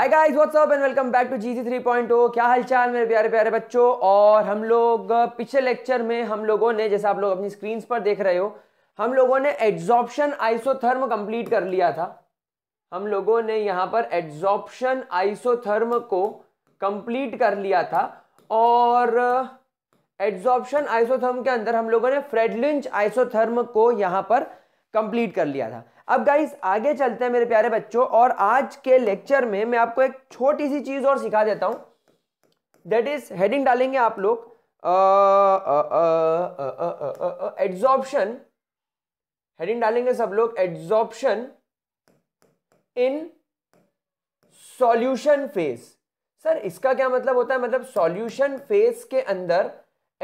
hi guys what's up and welcome back to GC three point O क्या हालचाल मेरे प्यारे प्यारे बच्चों और हम लोग पिछले लेक्चर में हम लोगों ने जैसे आप लोग अपनी स्क्रीन पर देख रहे हो हम लोगों ने एड्जॉर्प्शन आइसोथर्म कंप्लीट कर लिया था हम लोगों ने यहाँ पर एड्जॉर्प्शन आइसोथर्म को कंप्लीट कर लिया था और एड्जॉर्प्शन आइसोथर्म के अंदर हम लोगों ने फ्रेडलिंच आइसोथर्म को यहाँ पर कंप्लीट कर लिया था अब गाइस आगे चलते हैं मेरे प्यारे बच्चों और आज के लेक्चर में मैं आपको एक छोटी सी चीज़ और सिखा देता हूं दैट इज हेडिंग डालेंगे आप लोग एड्जॉर्प्शन हेडिंग डालेंगे सब लोग adsorption in solution phase sir इसका क्या मतलब होता है मतलब सॉल्यूशन फेज के अंदर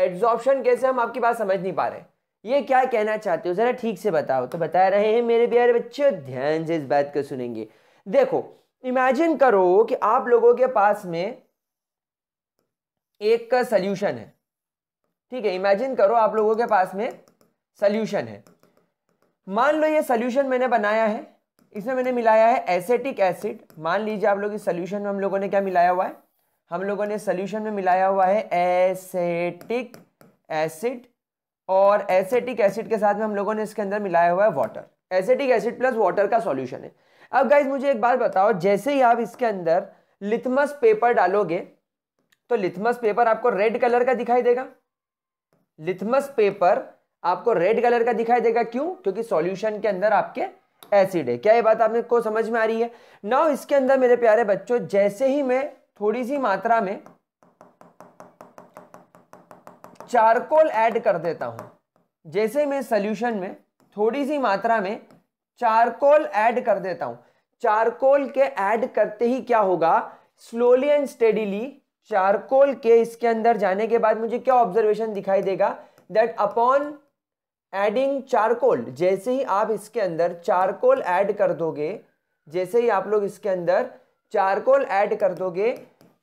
एड्जॉर्प्शन कैसे हम आपकी बात समझ नहीं पा रहे ये क्या कहना चाहते हो ज़रा ठीक से बताओ तो बता रहे हैं मेरे प्यारे बच्चे ध्यान से इस बात को सुनेंगे देखो इमेजिन करो कि आप लोगों के पास में एक का है ठीक है इमेजिन करो आप लोगों के पास में सोल्यूशन है मान लो ये सोल्यूशन मैंने बनाया है इसमें मैंने मिलाया है एसेटिक एसिड मान लीजिए आप लोग इस सोल्यूशन में हम लोगों ने क्या मिलाया हुआ है हम लोगों ने सोल्यूशन में मिलाया हुआ है एसेटिक एसिड और एसेटिक एसिड के साथ में हम लोगों ने इसके अंदर मिलाया हुआ है water acetic acid plus water का सॉल्यूशन है अब गाइज मुझे एक बात बताओ जैसे ही आप इसके अंदर लिथमस पेपर डालोगे तो लिथमस पेपर आपको रेड कलर का दिखाई देगा लिथमस पेपर आपको रेड कलर का दिखाई देगा क्यों क्योंकि सॉल्यूशन के अंदर आपके एसिड है क्या ये बात आपने को समझ में आ रही है नाउ इसके अंदर मेरे प्यारे बच्चों जैसे ही मैं थोड़ी सी मात्रा में चारकोल ऐड कर देता हूं जैसे मैं सोल्यूशन में थोड़ी सी मात्रा में चारकोल ऐड कर देता हूं चारकोल के ऐड करते ही क्या होगा स्लोली एंड स्टेडीली चारकोल के इसके अंदर जाने के बाद मुझे क्या ऑब्जर्वेशन दिखाई देगा दैट अपॉन एडिंग चारकोल जैसे ही आप इसके अंदर चारकोल ऐड कर दोगे जैसे ही आप लोग इसके अंदर चारकोल ऐड कर दोगे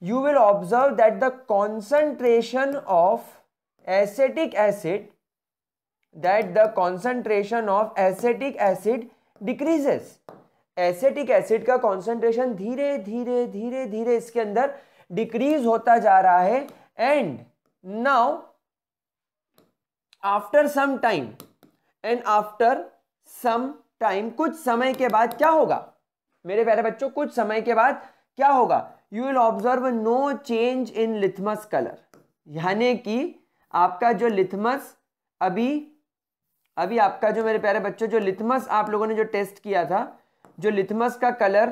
you will observe that the concentration of acetic acid that the concentration of acetic acid decreases acetic acid का कॉन्सेंट्रेशन धीरे धीरे धीरे धीरे इसके अंदर डिक्रीज होता जा रहा है and now after some time and after some time कुछ समय के बाद क्या होगा मेरे प्यारे बच्चों कुछ समय के बाद क्या होगा you will observe no change in litmus colour यानी कि आपका जो लिथमस अभी अभी आपका जो मेरे प्यारे बच्चों जो लिथमस आप लोगों ने जो टेस्ट किया था जो लिथमस का कलर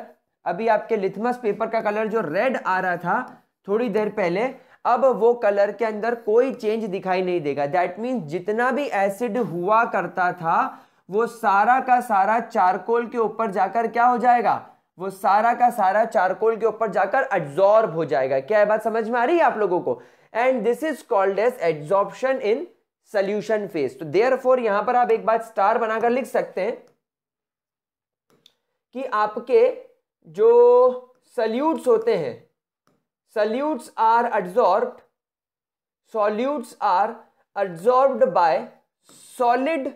अभी आपके लिथमस पेपर का कलर जो रेड आ रहा था थोड़ी देर पहले अब वो कलर के अंदर कोई चेंज दिखाई नहीं देगा दैट मीन्स जितना भी एसिड हुआ करता था वो सारा का सारा चारकोल के ऊपर जाकर क्या हो जाएगा वो सारा का सारा चारकोल के ऊपर जाकर एब्जॉर्ब हो जाएगा क्या बात समझ में आ रही है आप लोगों को and this is called as absorption in solution phase तो देयर फोर यहां पर आप एक बार स्टार बनाकर लिख सकते हैं कि आपके जो सल्यूट्स होते हैं solutes are absorb solutes are absorb by solid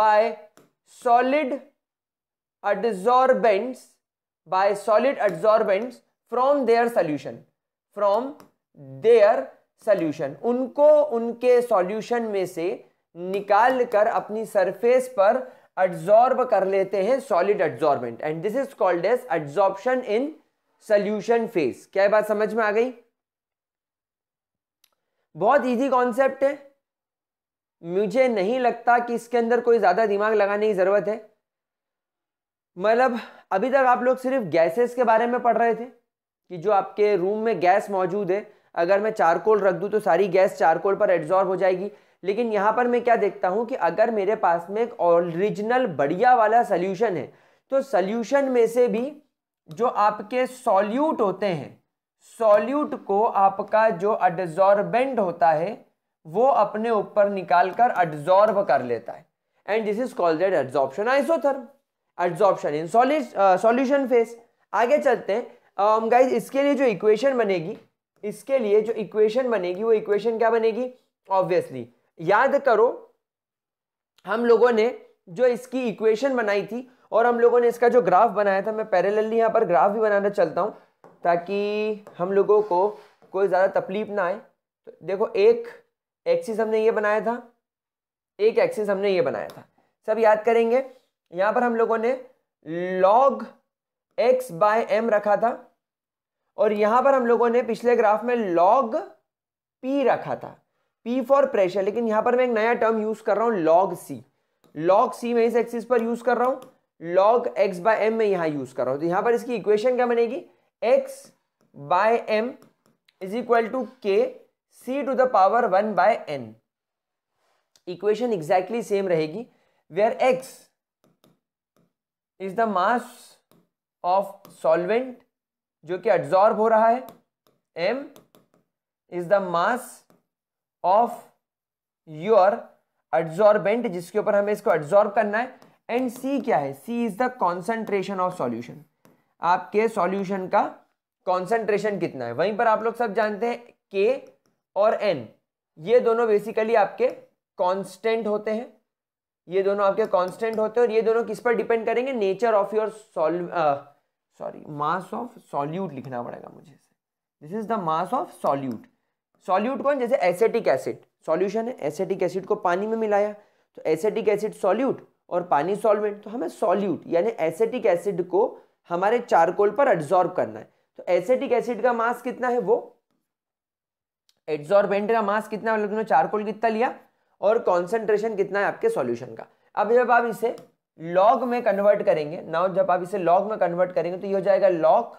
by solid adsorbents by solid adsorbents from their solution from their solution उनको उनके solution में से निकाल कर अपनी सरफेस पर एड्जॉर्ब कर लेते हैं solid adsorbent and this is called as adsorption in solution phase क्या बात समझ में आ गई बहुत इजी कॉन्सेप्ट है मुझे नहीं लगता कि इसके अंदर कोई ज़्यादा दिमाग लगाने की ज़रूरत है मतलब अभी तक आप लोग सिर्फ गैसेस के बारे में पढ़ रहे थे कि जो आपके रूम में गैस मौजूद है अगर मैं चारकोल रख दूँ तो सारी गैस चारकोल पर एब्जॉर्ब हो जाएगी लेकिन यहाँ पर मैं क्या देखता हूँ कि अगर मेरे पास में एक ऑरिजिनल बढ़िया वाला सल्यूशन है तो सल्यूशन में से भी जो आपके सॉल्यूट होते हैं सॉल्यूट को आपका जो एडजॉर्बेंट होता है वो अपने ऊपर निकाल कर एडजॉर्ब कर लेता है and this is called ad adsorption isotherm adsorption in solid solution phase आगे चलते हैं गाइज um, इसके लिए जो इक्वेशन बनेगी इसके लिए जो इक्वेशन बनेगी वो इक्वेशन क्या बनेगी ऑब्वियसली याद करो हम लोगों ने जो इसकी इक्वेशन बनाई थी और हम लोगों ने इसका जो ग्राफ बनाया था मैं पैरेलली यहाँ पर ग्राफ भी बनाना चलता हूँ ताकि हम लोगों को कोई ज़्यादा तकलीफ ना आए तो देखो एक एक्सिस हमने ये बनाया था एक एक्सिस हमने ये बनाया था सब याद करेंगे यहां पर हम लोगों ने लॉग एक्स बाय एम रखा था और यहां पर हम लोगों ने पिछले ग्राफ में लॉग पी रखा था पी फॉर प्रेशर लेकिन यहां पर मैं एक नया टर्म यूज़ कर रहा हूं लॉग सी लॉग सी मैं इस एक्सिस पर यूज़ कर रहा हूं लॉग एक्स बाय एम में यहां यूज़ कर रहा हूं तो यहां पर इसकी इक्वेशन क्या बनेगी x by m is equal to k c to the power one by n equation exactly same रहेगी where x is the mass of solvent जो कि एड्जॉर्ब हो रहा है m is the mass of your adsorbent जिसके ऊपर हमें इसको एड्जॉर्ब करना है एंड सी क्या है c is the concentration of solution आपके सॉल्यूशन का कॉन्सेंट्रेशन कितना है वहीं पर आप लोग सब जानते हैं के और एन ये दोनों बेसिकली आपके कॉन्स्टेंट होते हैं ये दोनों आपके कांस्टेंट होते हैं और ये दोनों किस पर डिपेंड करेंगे nature of your sol sorry mass of solute लिखना पड़ेगा मुझे this is the mass of solute solute कौन जैसे एसेटिक एसिड सॉल्यूशन है एसेटिक एसिड को पानी में मिलाया तो एसेटिक एसिड सॉल्यूट और पानी सॉल्वेंट तो हमें सॉल्यूट यानी एसेटिक एसिड को हमारे चारकोल पर एड्जॉर्ब करना है तो एसेटिक एसिड का मास कितना है वो एड्जॉर्बेंट का मास कितना चारकोल कितना लिया और कॉन्सेंट्रेशन कितना है आपके सॉल्यूशन का अब जब आप इसे लॉग में कन्वर्ट करेंगे नाउ जब आप इसे लॉग में कन्वर्ट करेंगे तो ये हो जाएगा log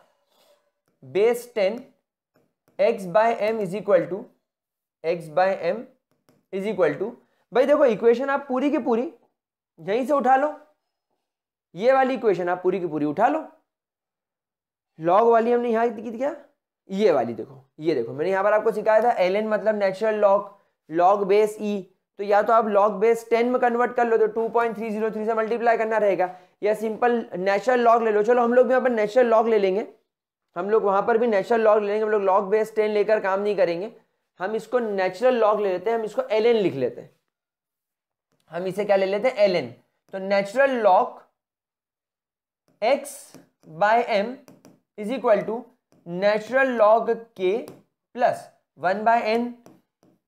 base ten x by m is equal to x by m is equal to भाई देखो इक्वेशन आप पूरी की पूरी यहीं से उठा लो ये वाली इक्वेशन आप पूरी की पूरी उठा लो लॉग वाली हमने यहाँ की क्या ये वाली देखो ये देखो मैंने यहाँ पर आपको सिखाया था एल एन मतलब natural log log base e तो या तो आप लॉग बेस टेन में कन्वर्ट कर लो तो two point three zero three से मल्टीप्लाई करना रहेगा या सिंपल नेचुरल लॉग ले लो चलो हम लोग भी यहाँ पर नेचुरल लॉग ले लेंगे हम लोग वहाँ पर भी नेचुरल लॉग ले लेंगे हम लोग लॉग बेस टेन लेकर काम नहीं करेंगे हम इसको नेचुरल लॉग ले लेते हैं हम इसको एल लिख लेते हैं हम इसे क्या ले लेते हैं एल तो natural log x by m is equal to natural log k plus one by n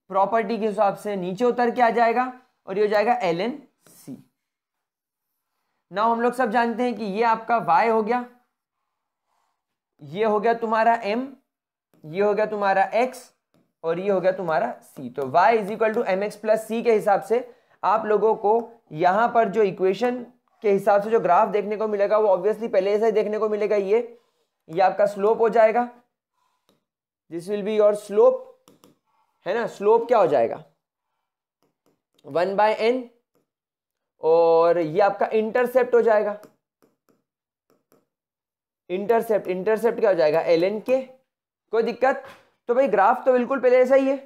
property के हिसाब से नीचे उतर के आ जाएगा और ये हो जाएगा एल एन सी ना हम लोग सब जानते हैं कि ये आपका वाई हो गया ये हो गया तुम्हारा एम ये हो गया तुम्हारा एक्स और ये हो गया तुम्हारा सी तो y is equal to m x plus c के हिसाब से आप लोगों को यहां पर जो इक्वेशन के हिसाब से जो ग्राफ देखने को मिलेगा वो ऑब्वियसली पहले ऐसा ही देखने को मिलेगा ये ये आपका स्लोप हो जाएगा this will be your slope है ना स्लोप क्या हो जाएगा वन बाय एन और ये आपका इंटरसेप्ट हो जाएगा इंटरसेप्ट इंटरसेप्ट क्या हो जाएगा एल एन के कोई दिक्कत तो भाई ग्राफ तो बिल्कुल पहले जैसा ही है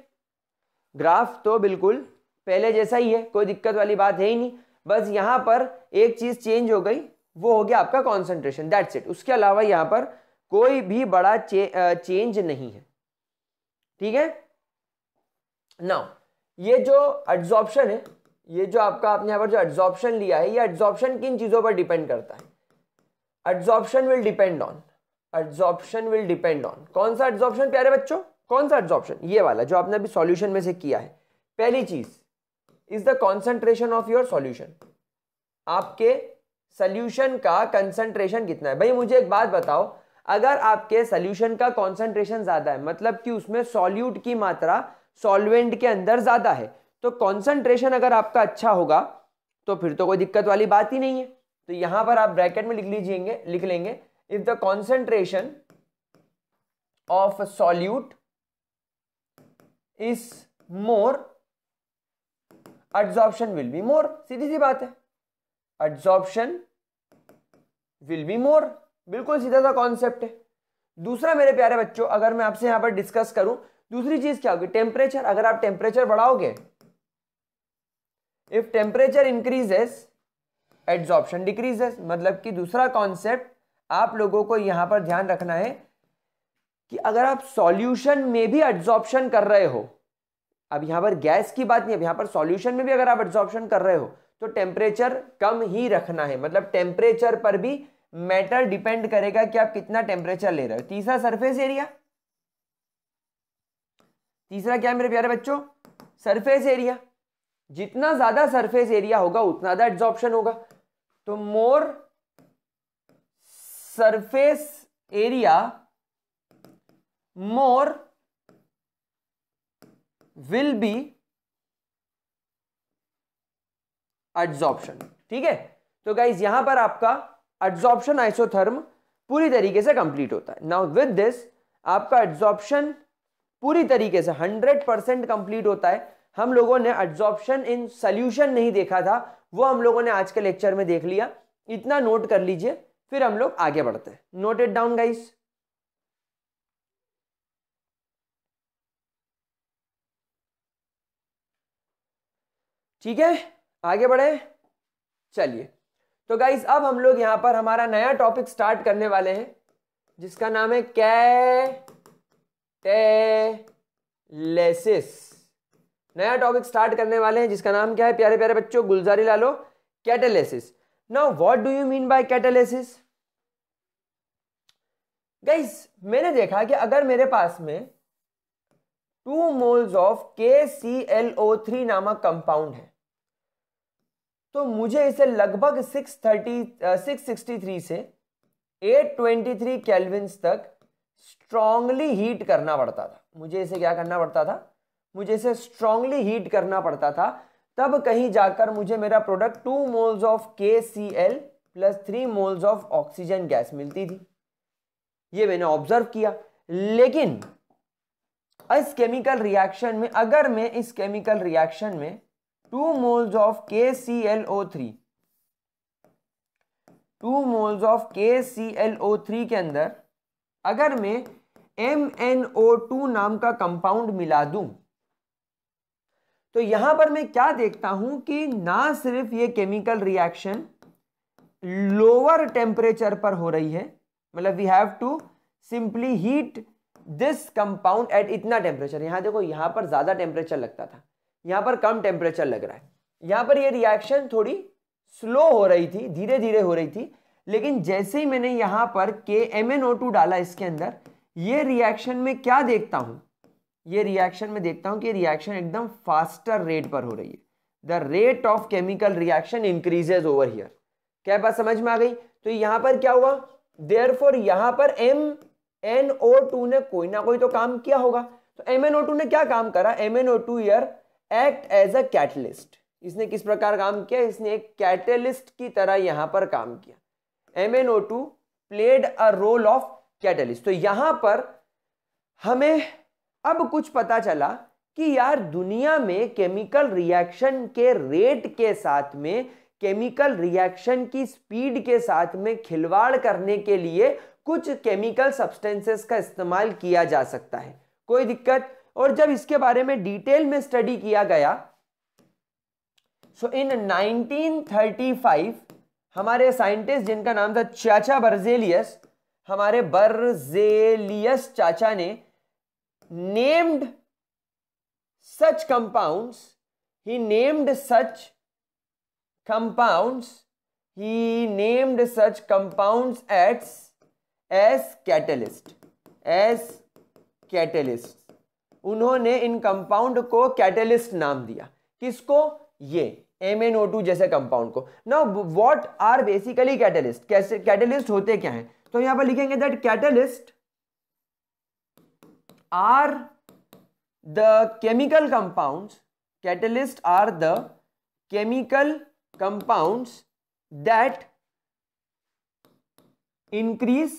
ग्राफ तो बिल्कुल पहले जैसा ही है कोई दिक्कत वाली बात है ही नहीं बस यहां पर एक चीज़ चेंज हो गई वो हो गया आपका कॉन्सेंट्रेशन दैट्स इट उसके अलावा यहां पर कोई भी बड़ा चे, चेंज नहीं है ठीक है नाउ ये जो एड्जॉर्प्शन है ये जो आपका आपने यहाँ पर जो एड्जॉर्प्शन लिया है ये एड्जॉर्प्शन किन चीज़ों पर डिपेंड करता है adsorption will depend on adsorption will depend on कौन सा एड्जॉर्प्शन प्यारे बच्चों कौन सा एड्जॉर्प्शन ये वाला जो आपने अभी सॉल्यूशन में से किया है पहली चीज is the concentration of your solution आपके सॉल्यूशन का कंसंट्रेशन कितना है भाई मुझे एक बात बताओ अगर आपके सॉल्यूशन का कॉन्सेंट्रेशन ज़्यादा है मतलब कि उसमें सॉल्यूट की मात्रा सॉल्वेंट के अंदर ज़्यादा है तो कॉन्सेंट्रेशन अगर आपका अच्छा होगा तो फिर तो कोई दिक्कत वाली बात ही नहीं है तो यहां पर आप ब्रैकेट में लिख लीजिएंगे लिख लेंगे if the concentration of solute is more adsorption will be more सीधी सी बात है एड्जॉर्प्शन विल बी मोर बिल्कुल सीधा सा कॉन्सेप्ट है दूसरा मेरे प्यारे बच्चों अगर मैं आपसे यहां पर डिस्कस करूं दूसरी चीज क्या होगी टेम्परेचर अगर आप टेम्परेचर बढ़ाओगे if temperature increases adsorption decreases मतलब कि दूसरा कॉन्सेप्ट आप लोगों को यहां पर ध्यान रखना है कि अगर आप सॉल्यूशन में भी एड्जॉर्प्शन कर रहे हो अब यहां पर गैस की बात नहीं अब यहां पर सॉल्यूशन में भी अगर आप एड्जॉर्प्शन कर रहे हो तो टेम्परेचर कम ही रखना है मतलब टेम्परेचर पर भी मैटर डिपेंड करेगा कि आप कितना टेम्परेचर ले रहे हो तीसरा सरफेस एरिया तीसरा क्या है मेरे प्यारे बच्चों सरफेस एरिया जितना ज़्यादा सरफेस एरिया होगा उतना ज़्यादा एड्जॉर्प्शन होगा तो more surface area more will be adsorption ठीक है तो गाइज यहां पर आपका एड्जॉर्प्शन आइसोथर्म पूरी तरीके से कंप्लीट होता है नाउ विद दिस आपका एड्जॉर्प्शन पूरी तरीके से 100 परसेंट कंप्लीट होता है हम लोगों ने एब्जॉर्प्शन इन सोल्यूशन नहीं देखा था वो हम लोगों ने आज के लेक्चर में देख लिया इतना नोट कर लीजिए फिर हम लोग आगे बढ़ते हैं नोटेड डाउन गाइस ठीक है आगे बढ़े चलिए तो गाइज अब हम लोग यहां पर हमारा नया टॉपिक स्टार्ट करने वाले हैं जिसका नाम है कै टेलेसिस नया टॉपिक स्टार्ट करने वाले हैं जिसका नाम क्या है प्यारे प्यारे बच्चों गुलजारी लालो catalysis now what do you mean by catalysis guys मैंने देखा कि अगर मेरे पास में two moles of k c l o three नामक कंपाउंड है तो मुझे इसे लगभग six thirty six sixty three से एट ट्वेंटी थ्री कैलविन तक स्ट्रांगली हीट करना पड़ता था मुझे इसे क्या करना पड़ता था मुझे इसे स्ट्रांगली हीट करना पड़ता था तब कहीं जाकर मुझे मेरा product to moles of k c l plus three moles of oxygen gas मिलती थी ये मैंने ऑब्जर्व किया लेकिन इस केमिकल रिएक्शन में अगर मैं इस केमिकल रिएक्शन में two moles of k c l o three two moles of k c l o three के अंदर अगर मैं एम एन ओ टू नाम का कंपाउंड मिला दूं तो यहां पर मैं क्या देखता हूं कि ना सिर्फ ये केमिकल रिएक्शन लोअर टेम्परेचर पर हो रही है मतलब we have to simply heat this compound at इतना टेम्परेचर यहां देखो यहां पर ज़्यादा टेम्परेचर लगता था यहां पर कम टेम्परेचर लग रहा है यहां पर ये यह रिएक्शन थोड़ी स्लो हो रही थी धीरे धीरे हो रही थी लेकिन जैसे ही मैंने यहाँ पर के एम एन ओ टू डाला इसके अंदर ये रिएक्शन में क्या देखता हूँ ये रिएक्शन में देखता हूँ कि रिएक्शन एकदम फास्टर रेट पर हो रही है the rate of chemical reaction increases over here क्या बात समझ में आ गई तो यहाँ पर क्या हुआ देयर फोर यहाँ पर एम एन ओ टू ने कोई ना कोई तो काम किया होगा तो एम एन ओ टू ने क्या काम करा m n o two here act as a catalyst इसने किस प्रकार काम किया इसने एक कैटलिस्ट की तरह यहाँ पर काम किया MnO2 played a role of catalyst तो यहां पर हमें अब कुछ पता चला कि यार दुनिया में केमिकल रिएक्शन के रेट के साथ में केमिकल रिएक्शन की स्पीड के साथ में खिलवाड़ करने के लिए कुछ केमिकल सब्सटेंसेस का इस्तेमाल किया जा सकता है कोई दिक्कत और जब इसके बारे में डिटेल में स्टडी किया गया सो इन 1935 हमारे साइंटिस्ट जिनका नाम था चाचा बर्जेलियस हमारे बर्जेलियस चाचा ने नेम्ड सच कंपाउंड्स ही नेम्ड सच कंपाउंड्स ही नेम्ड सच कंपाउंड्स एट्स एस कैटलिस्ट एस कैटलिस्ट उन्होंने इन कंपाउंड को कैटलिस्ट नाम दिया किसको ये MnO2 एन ओ टू जैसे कंपाउंड को now what are basically catalyst कैसे कैटलिस्ट होते क्या हैं तो यहां पर लिखेंगे that catalyst are the chemical compounds catalyst are the chemical compounds that increase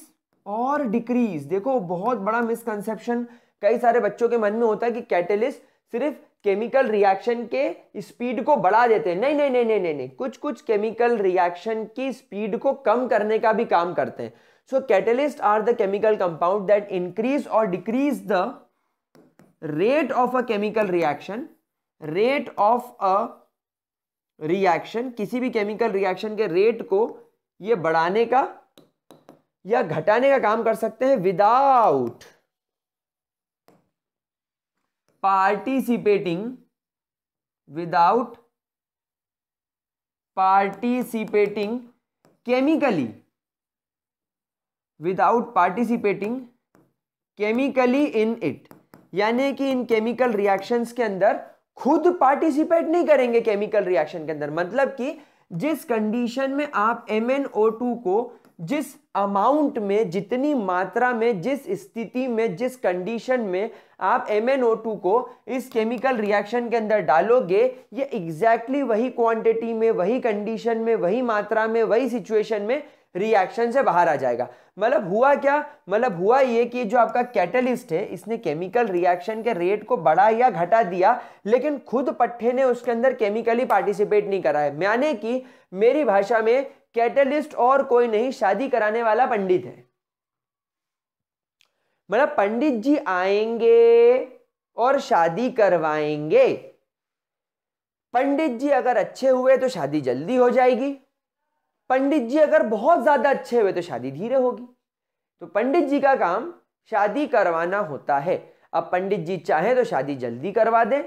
और डिक्रीज देखो बहुत बड़ा मिसकंसेप्शन कई सारे बच्चों के मन में होता है कि कैटलिस्ट सिर्फ केमिकल रिएक्शन के स्पीड को बढ़ा देते हैं नहीं नहीं नहीं नहीं नहीं कुछ कुछ केमिकल रिएक्शन की स्पीड को कम करने का भी काम करते हैं so catalyst are the chemical compound that increase और decrease the rate of a chemical reaction rate of a reaction किसी भी केमिकल रिएक्शन के रेट को ये बढ़ाने का या घटाने का काम कर सकते हैं without participating without participating chemically without participating chemically in it यानी कि इन केमिकल रिएक्शन के अंदर खुद पार्टिसिपेट नहीं करेंगे केमिकल रिएक्शन के अंदर मतलब कि जिस कंडीशन में आप एम को जिस अमाउंट में जितनी मात्रा में जिस स्थिति में जिस कंडीशन में आप MnO2 को इस केमिकल रिएक्शन के अंदर डालोगे ये एग्जैक्टली exactly वही क्वांटिटी में वही कंडीशन में वही मात्रा में वही सिचुएशन में रिएक्शन से बाहर आ जाएगा मतलब हुआ क्या मतलब हुआ ये कि जो आपका कैटलिस्ट है इसने केमिकल रिएक्शन के रेट को बढ़ा या घटा दिया लेकिन खुद पट्टे ने उसके अंदर केमिकली पार्टिसिपेट नहीं करा है मैंने कि मेरी भाषा में कैटलिस्ट और कोई नहीं शादी कराने वाला पंडित है मतलब पंडित जी आएंगे और शादी करवाएंगे पंडित जी अगर अच्छे हुए तो शादी जल्दी हो जाएगी पंडित जी अगर बहुत ज़्यादा अच्छे हुए तो शादी धीरे होगी तो पंडित जी का काम शादी करवाना होता है अब पंडित जी चाहे तो शादी जल्दी करवा दें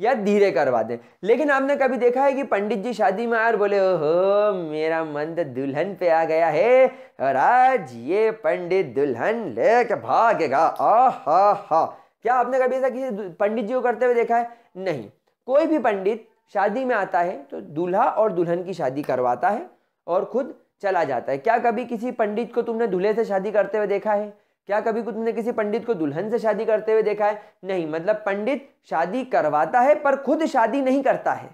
या धीरे करवा दें लेकिन आपने कभी देखा है कि पंडित जी शादी में आए और बोले ओहो मेरा मन तो दुल्हन पे आ गया है और आज ये पंडित दुल्हन लेके भागेगा आ हा हा क्या आपने कभी ऐसा किसी पंडित जी को करते हुए देखा है नहीं कोई भी पंडित शादी में आता है तो दूल्हा और दुल्हन की शादी करवाता है और खुद चला जाता है क्या कभी किसी पंडित को तुमने दूल्हे से शादी करते हुए देखा है क्या कभी ने किसी पंडित को दुल्हन से शादी करते हुए देखा है नहीं मतलब पंडित शादी करवाता है पर खुद शादी नहीं करता है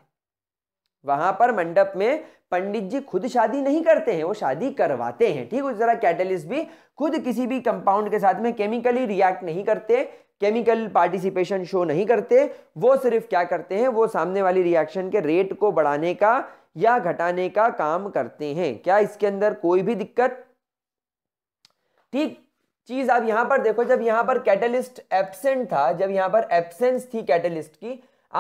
वहां पर मंडप में पंडित जी खुद शादी नहीं करते हैं वो शादी करवाते हैं ठीक उस तरह कैटलिस्ट भी खुद किसी भी कंपाउंड के साथ में केमिकली रिएक्ट नहीं करते केमिकल पार्टिसिपेशन शो नहीं करते वो सिर्फ क्या करते हैं वो सामने वाली रिएक्शन के रेट को बढ़ाने का या घटाने का काम करते हैं क्या इसके अंदर कोई भी दिक्कत ठीक चीज आप यहां पर देखो जब यहां पर कैटलिस्ट एबसेंट था जब यहां पर एबसेंस थी कैटलिस्ट की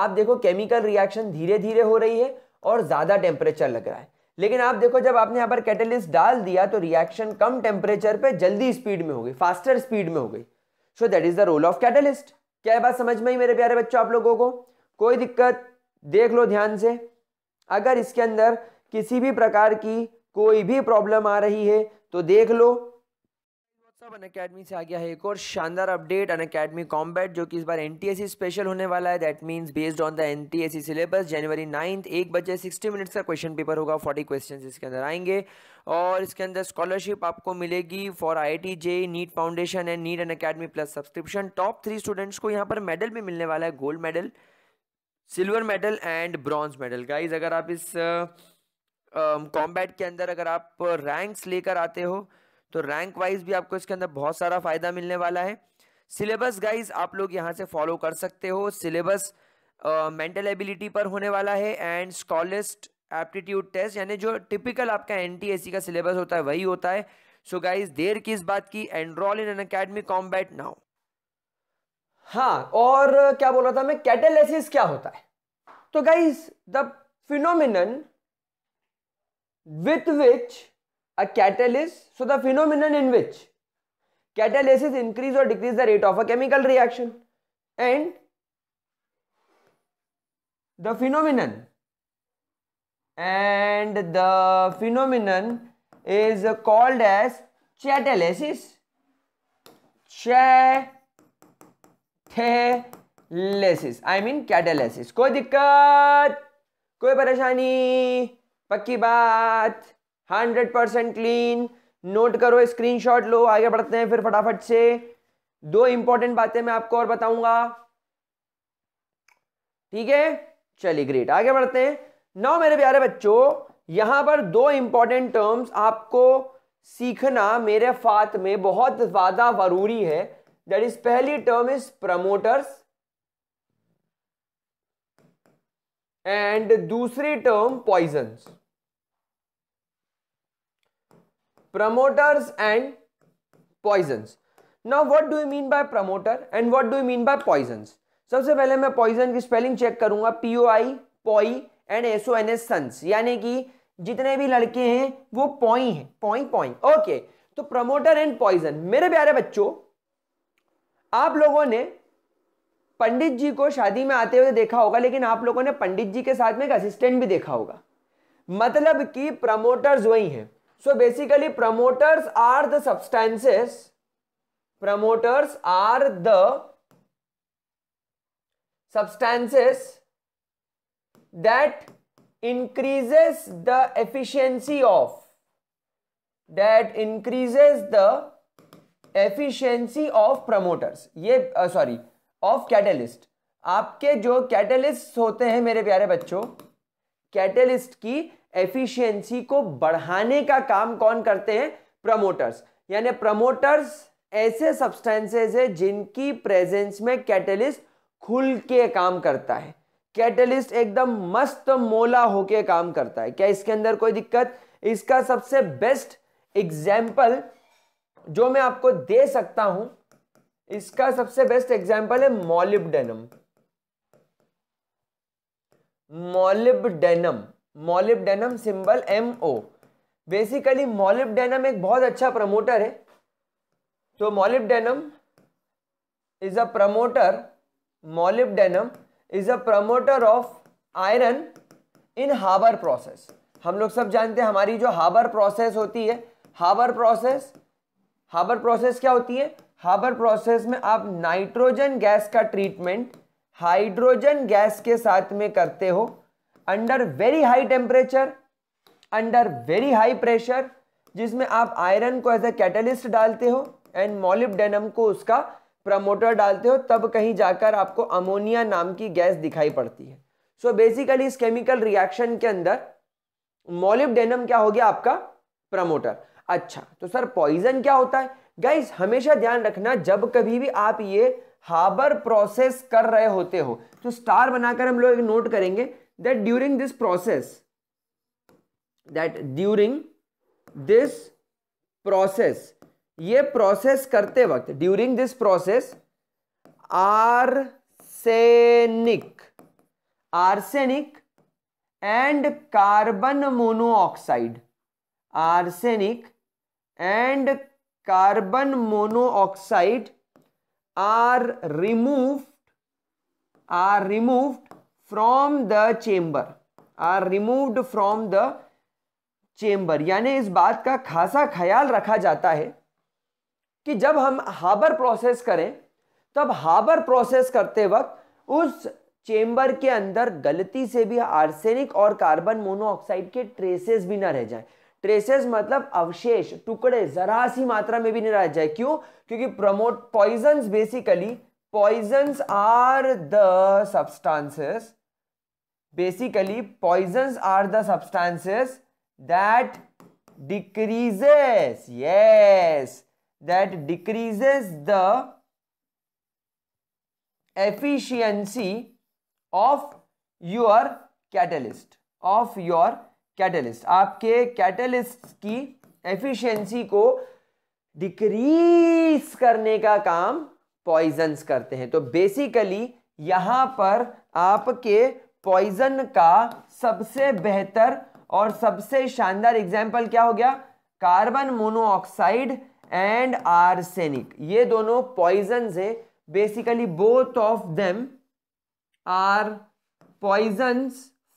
आप देखो केमिकल रिएक्शन धीरे धीरे हो रही है और ज्यादा टेम्परेचर लग रहा है लेकिन आप देखो जब आपने यहाँ पर कैटलिस्ट डाल दिया तो रिएक्शन कम टेम्परेचर पर जल्दी स्पीड में हो गई फास्टर स्पीड में हो गई so that is the role of catalyst क्या बात समझ में ही मेरे प्यारे बच्चों आप लोगों को कोई दिक्कत देख लो ध्यान से अगर इसके अंदर किसी भी प्रकार की कोई भी प्रॉब्लम आ रही है तो देख लो अब अन अकेडमी से आ गया है एक और शानदार अपडेट अन अकेडमी कॉम्बैट जो कि इस बार एन स्पेशल होने वाला है that means based on the N syllabus January ninth एक बजे 60 मिनट्स का क्वेश्चन पेपर होगा 40 क्वेश्चंस इसके अंदर आएंगे और इसके अंदर स्कॉलरशिप आपको मिलेगी for I I J NEET foundation and NEET Unacademy plus subscription top three students को यहाँ पर मेडल भी मिलने वाला है gold medal silver medal and bronze medal guys अगर आप इस कॉम्बैट uh, के अंदर अगर आप रैंक्स लेकर आते हो तो रैंक वाइज भी आपको इसके अंदर बहुत सारा फायदा मिलने वाला है सिलेबस गाइज आप लोग यहाँ से फॉलो कर सकते हो सिलेबस मेंटल एबिलिटी पर होने वाला है एंड स्कॉलिस्ट एप्टीट्यूड टेस्ट यानी जो टिपिकल आपका एन का सिलेबस होता है वही होता है सो गाइज देर की इस बात की enrol in Unacademy combat now हाँ और क्या बोल रहा था मैं कैटेलिस क्या होता है तो guys the phenomenon with which a catalyst so the phenomenon in which catalysis increase or decrease the rate of a chemical reaction and the phenomenon and the phenomenon is called as catalysis catalysis i mean catalysis koi dikkat koi pareshani pakki baat hundred percent clean note करो screenshot लो आगे बढ़ते हैं फिर फटाफट से दो important बातें मैं आपको और बताऊंगा ठीक है चलिए ग्रेट आगे बढ़ते हैं नौ मेरे प्यारे बच्चों यहां पर दो इंपॉर्टेंट टर्म्स आपको सीखना मेरे फात में बहुत ज्यादा जरूरी है दैट इज पहली टर्म इज प्रमोटर्स एंड दूसरी term poisons promoters and poisons now what do you mean by promoter and what do you mean by poisons सबसे पहले मैं पॉइजन की स्पेलिंग चेक करूंगा p o i poi and s o n s sons यानी कि जितने भी लड़के हैं वो पॉई हैं पॉइंट पॉइंट ओके तो प्रमोटर एंड पॉइजन मेरे प्यारे बच्चों आप लोगों ने पंडित जी को शादी में आते हुए देखा होगा लेकिन आप लोगों ने पंडित जी के साथ में एक असिस्टेंट भी देखा होगा मतलब कि प्रमोटर्स वही हैं so basically promoters are the substances promoters are the substances that increases the efficiency of that increases the efficiency of promoters ये सॉरी ऑफ कैटलिस्ट आपके जो कैटलिस्ट होते हैं मेरे प्यारे बच्चों कैटलिस्ट की एफिशिएंसी को बढ़ाने का काम कौन करते हैं प्रमोटर्स यानी प्रमोटर्स ऐसे सब्सटेंसेस है जिनकी प्रेजेंस में कैटलिस्ट खुल के काम करता है कैटलिस्ट एकदम मस्त मोला होके काम करता है क्या इसके अंदर कोई दिक्कत इसका सबसे बेस्ट एग्जाम्पल जो मैं आपको दे सकता हूं इसका सबसे बेस्ट एग्जाम्पल है molybdenum molybdenum molybdenum symbol m o basically molybdenum एक बहुत अच्छा प्रमोटर है तो molybdenum is a promoter molybdenum is a promoter of iron in Haber process हम लोग सब जानते हैं हमारी जो हाबर प्रोसेस होती है हाबर प्रोसेस हाबर प्रोसेस क्या होती है हाबर प्रोसेस में आप नाइट्रोजन गैस का ट्रीटमेंट हाइड्रोजन गैस के साथ में करते हो under very high temperature under very high pressure जिसमें आप आयरन को एज ए कैटलिस्ट डालते हो एंड मॉलिबडेनम को उसका प्रमोटर डालते हो तब कहीं जाकर आपको अमोनिया नाम की गैस दिखाई पड़ती है सो so बेसिकली इस केमिकल रिएक्शन के अंदर डेनम क्या हो गया आपका प्रमोटर अच्छा तो सर पॉइजन क्या होता है गाइस हमेशा ध्यान रखना जब कभी भी आप ये हाबर प्रोसेस कर रहे होते हो तो स्टार बनाकर हम लोग एक नोट करेंगे that during this process that during this process ये प्रोसेस करते वक्त during this process arsenic arsenic and carbon monoxide arsenic and carbon monoxide are removed are removed from the chamber are removed from the chamber यानी इस बात का खासा ख्याल रखा जाता है कि जब हम हाबर प्रोसेस करें तब हाबर प्रोसेस करते वक्त उस चेम्बर के अंदर गलती से भी आर्सेनिक और कार्बन मोनोऑक्साइड के ट्रेसेस भी ना रह जाए ट्रेसेस मतलब अवशेष टुकड़े जरा सी मात्रा में भी नहीं रह जाए क्यों क्योंकि promote poisons basically poisons are the substances basically poison are the substances that decreases yes that decreases the efficiency of your catalyst of your catalyst आपके कैटलिस्ट की एफिशियंसी को डिक्रीज करने का काम पॉइजन करते हैं तो बेसिकली यहां पर आपके पॉइजन का सबसे बेहतर और सबसे शानदार एग्जाम्पल क्या हो गया कार्बन मोनोऑक्साइड एंड आर्सेनिक ये दोनों पॉइजन है basically both of them are poison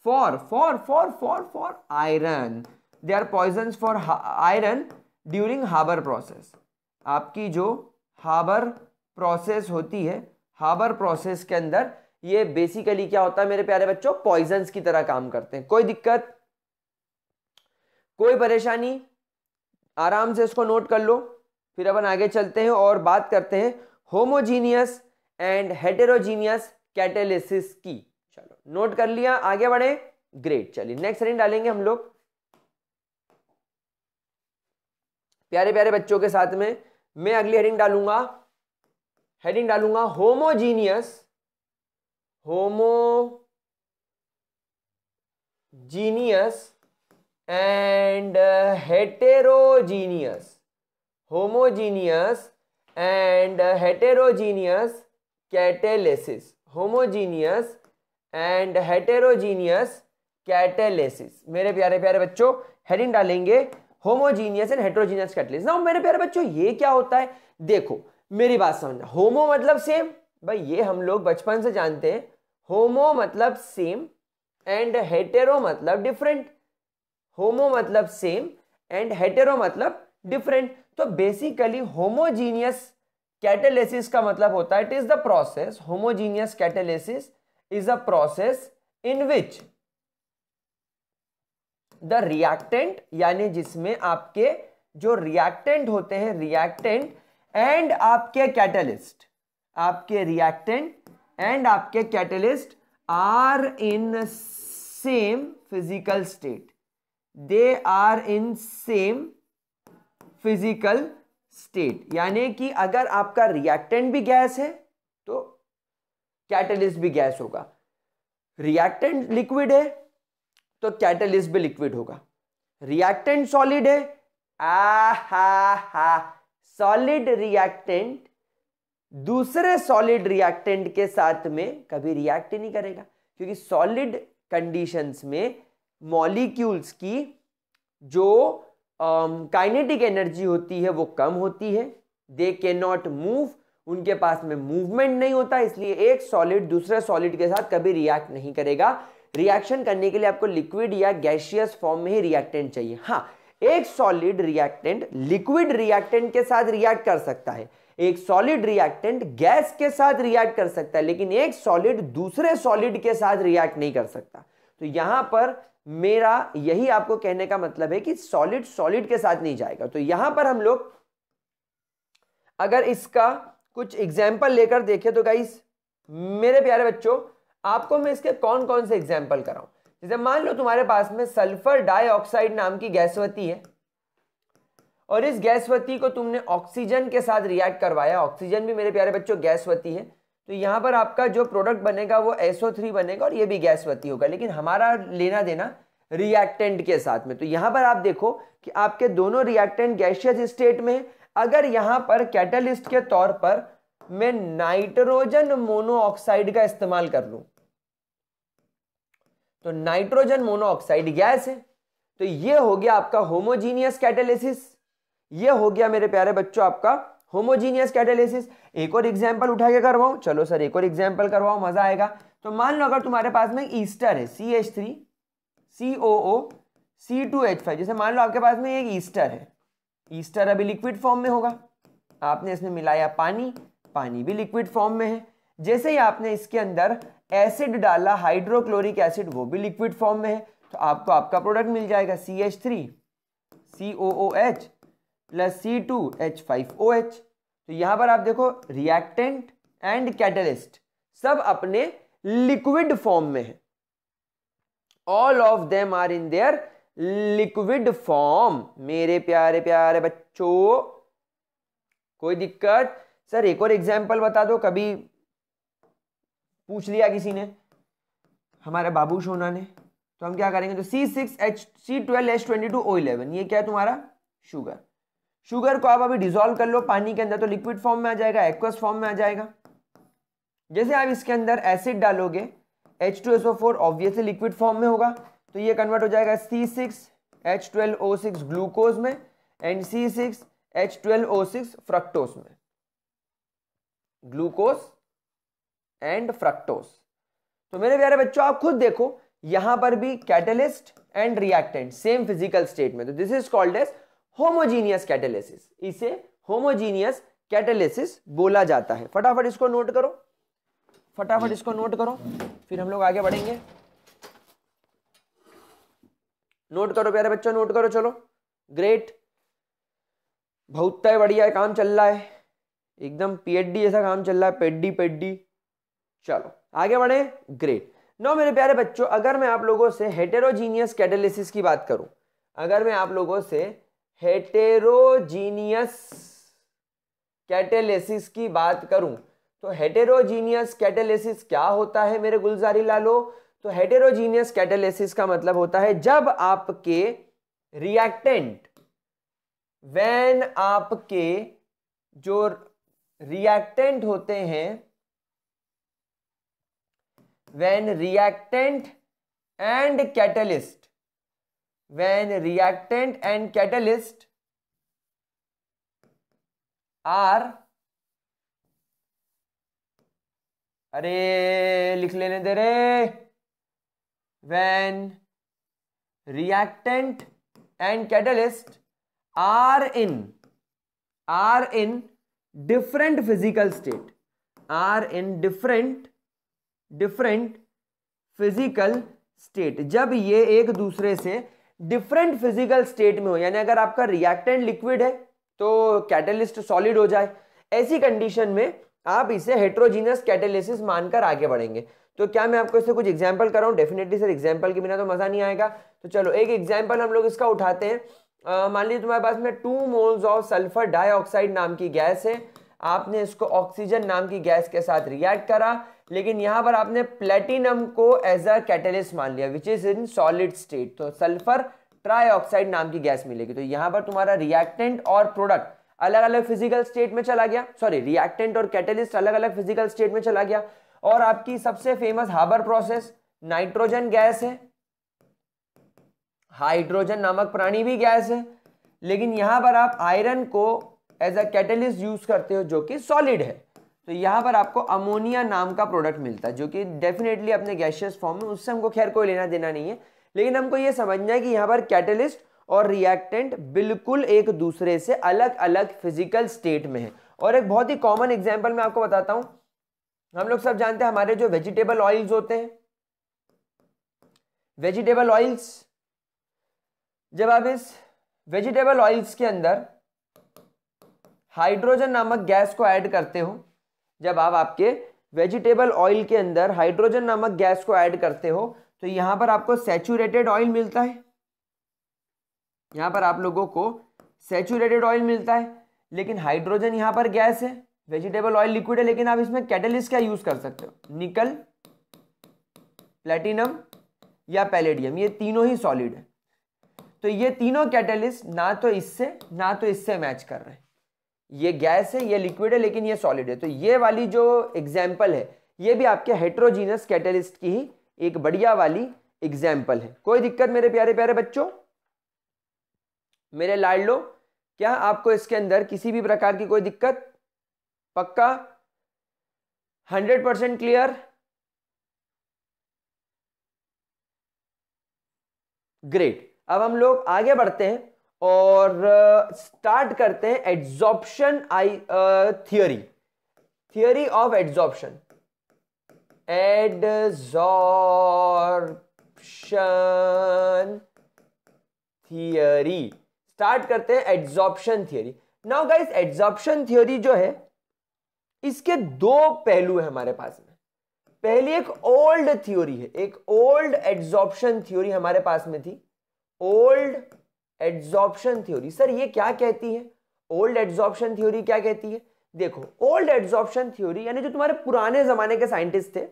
for for for for for iron they are poison for iron during Haber process आपकी जो हाबर प्रोसेस होती है हाबर प्रोसेस के अंदर ये बेसिकली क्या होता है मेरे प्यारे बच्चों पॉइजन की तरह काम करते हैं कोई दिक्कत कोई परेशानी आराम से इसको नोट कर लो फिर अपन आगे चलते हैं और बात करते हैं होमोजीनियस एंड हेटेरोजीनियस कैटेलिसिस की चलो नोट कर लिया आगे बढ़े ग्रेट चलिए नेक्स्ट रिंग डालेंगे हम लोग प्यारे प्यारे बच्चों के साथ में मैं अगली हेडिंग डालूंगा हेडिंग डालूंगा homogeneous homogeneous and heterogeneous homogeneous and heterogeneous catalysis homogeneous and heterogeneous catalysis मेरे प्यारे प्यारे बच्चों हेडिंग डालेंगे होमोजीनियस एंड हेटेरोजीनियस कैटेलिस ना मेरे प्यारे बच्चों ये क्या होता है देखो मेरी बात समझना होमो मतलब सेम भाई ये हम लोग बचपन से जानते हैं होमो मतलब सेम एंड हेटेरो मतलब डिफरेंट होमो मतलब सेम एंड हेटेरो मतलब डिफरेंट तो बेसिकली होमोजीनियस कैटेलिसिस का मतलब होता है it is the process homogeneous catalysis is a process in which the reactant यानी जिसमें आपके जो रिएक्टेंट होते हैं रिएक्टेंट एंड आपके कैटलिस्ट आपके रिएक्टेंट एंड आपके catalyst are in same physical state they are in same physical state यानी कि अगर आपका रिएक्टेंट भी गैस है तो कैटलिस्ट भी गैस होगा रिएक्टेंट लिक्विड है तो कैटलिस्ट भी लिक्विड होगा रिएक्टेंट सॉलिड है आ हा हा सॉलिड रिएक्टेंट दूसरे सॉलिड रिएक्टेंट के साथ में कभी रिएक्ट ही नहीं करेगा क्योंकि सॉलिड कंडीशंस में मॉलिक्यूल्स की जो काइनेटिक um, एनर्जी होती है वो कम होती है दे के नॉट मूव उनके पास में मूवमेंट नहीं होता इसलिए एक सॉलिड दूसरे सॉलिड के साथ कभी रिएक्ट नहीं करेगा रिएक्शन करने के लिए आपको लिक्विड या गैशियस फॉर्म में ही रिएक्टेंट चाहिए हाँ एक सॉलिड रिएक्टेंट लिक्विड रिएक्टेंट के साथ रिएक्ट कर सकता है एक सॉलिड रिएक्टेंट गैस के साथ रिएक्ट कर सकता है लेकिन एक सॉलिड दूसरे सॉलिड के साथ रिएक्ट नहीं कर सकता तो यहां पर मेरा यही आपको कहने का मतलब है कि सॉलिड सॉलिड के साथ नहीं जाएगा तो यहां पर हम लोग अगर इसका कुछ एग्जाम्पल लेकर देखें तो गाइस मेरे प्यारे बच्चों आपको मैं इसके कौन कौन से एग्जाम्पल कराऊं जैसे मान लो तुम्हारे पास में सल्फर डाइऑक्साइड नाम की गैस होती है और इस गैसवती को तुमने ऑक्सीजन के साथ रिएक्ट करवाया ऑक्सीजन भी मेरे प्यारे बच्चों गैसवती है तो यहाँ पर आपका जो प्रोडक्ट बनेगा वो एसओ थ्री बनेगा और ये भी गैसवती होगा लेकिन हमारा लेना देना रिएक्टेंट के साथ में तो यहाँ पर आप देखो कि आपके दोनों रिएक्टेंट गैशियस स्टेट में अगर यहाँ पर कैटलिस्ट के तौर पर मैं नाइट्रोजन मोनोऑक्साइड का इस्तेमाल कर लूँ तो नाइट्रोजन मोनोऑक्साइड गैस है तो ये हो गया आपका होमोजीनियस कैटेलिसिस ये हो गया मेरे प्यारे बच्चों आपका होमोजीनियस कैटेलिसिस एक और एग्जाम्पल उठा के करवाओ चलो सर एक और एग्जाम्पल करवाओ मजा आएगा तो मान लो अगर तुम्हारे पास में ईस्टर है c h three c o o c two h five जैसे मान लो आपके पास में एक ईस्टर है ईस्टर अभी लिक्विड फॉर्म में होगा आपने इसमें मिलाया पानी पानी भी लिक्विड फॉर्म में है जैसे ही आपने इसके अंदर एसिड डाला हाइड्रोक्लोरिक एसिड वो भी लिक्विड फॉर्म में है तो आपको आपका प्रोडक्ट मिल जाएगा c h three c o o h plus c two h five o h तो यहां पर आप देखो रिएक्टेंट एंड कैटलिस्ट सब अपने लिक्विड फॉर्म में है all of them are in their liquid form मेरे प्यारे प्यारे बच्चों कोई दिक्कत सर एक और एग्जाम्पल बता दो कभी पूछ लिया किसी ने हमारे बाबू सोना ने तो हम क्या करेंगे तो C six H C twelve H twenty two O eleven ये क्या है तुम्हारा शुगर शुगर को आप अभी डिजोल्व कर लो पानी के अंदर तो लिक्विड फॉर्म में आ जाएगा एक्वस फॉर्म में आ जाएगा जैसे आप इसके अंदर एसिड डालोगे H two S O four obviously liquid form में होगा तो ये कन्वर्ट हो जाएगा C six H twelve O six glucose में and C six H twelve O six fructose में ग्लूकोज एंड फ्रक्टोज तो मेरे प्यारे बच्चों आप खुद देखो यहां पर भी catalyst and reactant same physical state में तो this is called as homogeneous catalysis इसे होमोजीनियस कैटेलिसिस बोला जाता है फटाफट इसको नोट करो फटाफट इसको नोट करो फिर हम लोग आगे बढ़ेंगे नोट करो प्यारे बच्चों नोट करो चलो ग्रेट बहुत बढ़िया काम चल रहा है एकदम पीएचडी ऐसा काम चल रहा है पेडी पेडी चलो आगे बढ़े ग्रेट नो मेरे प्यारे बच्चों अगर मैं आप लोगों से हेटेरोजीनियस कैटेलिसिस की बात करूं अगर मैं आप लोगों से हेटेरोजीनियस कैटेलिसिस की बात करूं तो हेटेरोजीनियस कैटेलिसिस क्या होता है मेरे गुलजारी लालो तो हेटेरोजीनियस कैटेलिसिस का मतलब होता है जब आपके रिएक्टेंट वैन आपके जो रिएक्टेंट होते हैं when reactant and catalyst when reactant and catalyst are अरे लिख लेने दे रे when reactant and catalyst are in are in different physical state are in different different physical state जब ये एक दूसरे से डिफरेंट फिजिकल स्टेट में हो यानी अगर आपका रिएक्टेंट लिक्विड है तो कैटेलिस्ट सॉलिड हो जाए ऐसी कंडीशन में आप इसे हेट्रोजीनियस कैटेलिसिस मानकर आगे बढ़ेंगे तो क्या मैं आपको इससे कुछ एग्जाम्पल कर रहा हूँ डेफिनेटली सर एग्जाम्पल के बिना तो मज़ा नहीं आएगा तो चलो एक एग्जाम्पल हम लोग इसका उठाते हैं मान लीजिए तुम्हारे पास में two moles of sulphur dioxide नाम की गैस है आपने इसको ऑक्सीजन नाम की गैस के साथ रिएक्ट करा लेकिन यहां पर आपने प्लेटिनम को एज अ कैटेलिस्ट मान लिया which is in solid state तो सल्फर ट्राईऑक्साइड नाम की गैस मिलेगी तो यहां पर तुम्हारा रिएक्टेंट और प्रोडक्ट अलग अलग फिजिकल स्टेट में चला गया सॉरी रिएक्टेंट और कैटेलिस्ट अलग अलग फिजिकल स्टेट में चला गया और आपकी सबसे famous Haber process nitrogen gas है हाइड्रोजन नामक प्राणी भी गैस है लेकिन यहां पर आप आयरन को एज अ कैटेलिस्ट यूज करते हो जो कि सॉलिड है तो यहाँ पर आपको अमोनिया नाम का प्रोडक्ट मिलता है जो कि डेफिनेटली अपने गैशियस फॉर्म में उससे हमको खैर कोई लेना देना नहीं है लेकिन हमको ये समझना है कि यहाँ पर कैटलिस्ट और रिएक्टेंट बिल्कुल एक दूसरे से अलग अलग फिजिकल स्टेट में है और एक बहुत ही कॉमन एग्जाम्पल मैं आपको बताता हूँ हम लोग सब जानते हैं हमारे जो वेजिटेबल ऑयल्स होते हैं वेजिटेबल ऑयल्स जब आप इस वेजिटेबल ऑयल्स के अंदर हाइड्रोजन नामक गैस को ऐड करते हो जब आप आपके वेजिटेबल ऑयल के अंदर हाइड्रोजन नामक गैस को ऐड करते हो तो यहाँ पर आपको सेचूरेटेड ऑयल मिलता है यहाँ पर आप लोगों को सेचूरेटेड ऑयल मिलता है लेकिन हाइड्रोजन यहाँ पर गैस है वेजिटेबल ऑयल लिक्विड है लेकिन आप इसमें कैटलिस्ट का यूज़ कर सकते हो निकल प्लेटिनम या पैलेडियम ये तीनों ही सॉलिड है तो ये तीनों कैटलिस्ट ना तो इससे ना तो इससे मैच कर रहे हैं ये गैस है ये लिक्विड है लेकिन ये सॉलिड है तो ये वाली जो एग्जाम्पल है ये भी आपके हेट्रोजीनस कैटलिस्ट की ही एक बढ़िया वाली एग्जाम्पल है कोई दिक्कत मेरे प्यारे प्यारे बच्चों मेरे लाडलो क्या आपको इसके अंदर किसी भी प्रकार की कोई दिक्कत पक्का हंड्रेड परसेंट क्लियर ग्रेट अब हम लोग आगे बढ़ते हैं और स्टार्ट uh, करते हैं adsorption I theory theory of adsorption adsorption theory start करते हैं adsorption theory now guys adsorption theory जो है इसके दो पहलू है हमारे पास में पहली एक ओल्ड थ्योरी है एक ओल्ड एड्जॉप्शन थ्योरी हमारे पास में थी ओल्ड एड्जॉर्प्शन थ्योरी सर ये क्या कहती है ओल्ड एड्जॉर्प्शन थ्योरी क्या कहती है देखो ओल्ड एड्जॉर्प्शन थ्योरी यानी जो तुम्हारे पुराने जमाने के साइंटिस्ट थे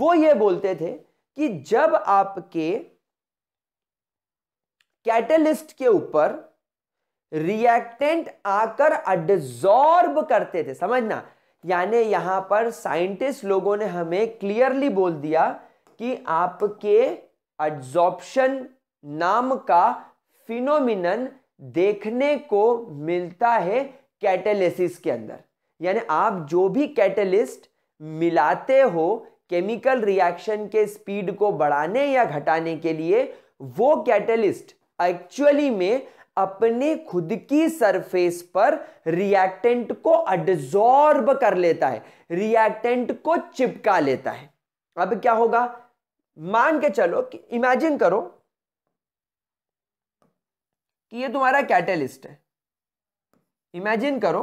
वो ये बोलते थे कि जब आपके कैटलिस्ट के ऊपर रिएक्टेंट आकर एड्जॉर्ब करते थे समझना यानी यहां पर साइंटिस्ट लोगों ने हमें क्लियरली बोल दिया कि आपके एड्जॉर्प्शन नाम का फिनोमिन देखने को मिलता है कैटेलिस के अंदर यानी आप जो भी कैटेलिस्ट मिलाते हो केमिकल रिएक्शन के स्पीड को बढ़ाने या घटाने के लिए वो कैटेलिस्ट एक्चुअली में अपने खुद की सरफेस पर रिएक्टेंट को अडजॉर्ब कर लेता है रिएक्टेंट को चिपका लेता है अब क्या होगा मान के चलो कि इमेजिन करो कि ये तुम्हारा कैटलिस्ट है इमेजिन करो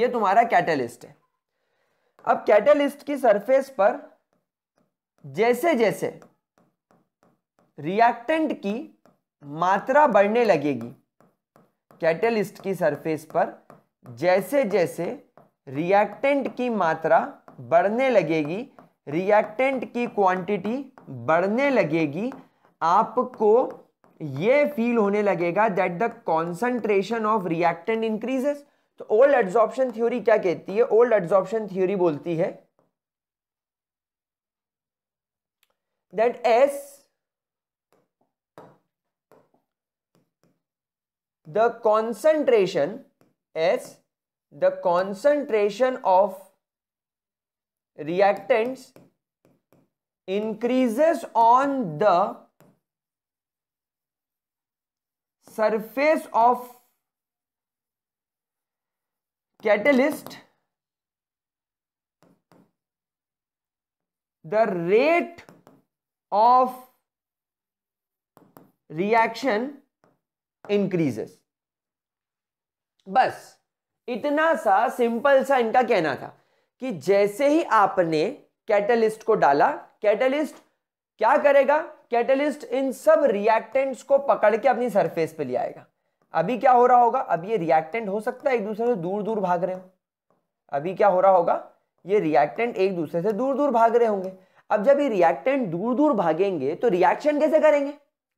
ये तुम्हारा कैटलिस्ट है अब कैटलिस्ट की सरफेस पर जैसे जैसे रिएक्टेंट की मात्रा बढ़ने लगेगी कैटलिस्ट की सरफेस पर जैसे जैसे रिएक्टेंट की मात्रा बढ़ने लगेगी रिएक्टेंट की क्वांटिटी बढ़ने लगेगी आपको ये फील होने लगेगा that the concentration of reactant increases तो ओल्ड एड्सॉप्शन थ्योरी क्या कहती है ओल्ड एड्सॉप्शन थ्योरी बोलती है that as the concentration as the concentration of reactants increases on the surface of catalyst the rate of reaction increases बस इतना सा simple सा इनका कहना था कि जैसे ही आपने कैटलिस्ट को डाला कैटलिस्ट क्या करेगा कैटलिस्ट इन सब रिएक्टेंट्स को पकड़ के अपनी सरफेस पे ले आएगा अभी क्या हो रहा होगा अब ये रिएक्टेंट हो सकता है एक दूसरे से दूर दूर भाग रहे हो अभी क्या हो रहा होगा ये रिएक्टेंट एक दूसरे से दूर दूर भाग रहे होंगे अब जब ये रिएक्टेंट दूर दूर भागेंगे तो रिएक्शन कैसे करेंगे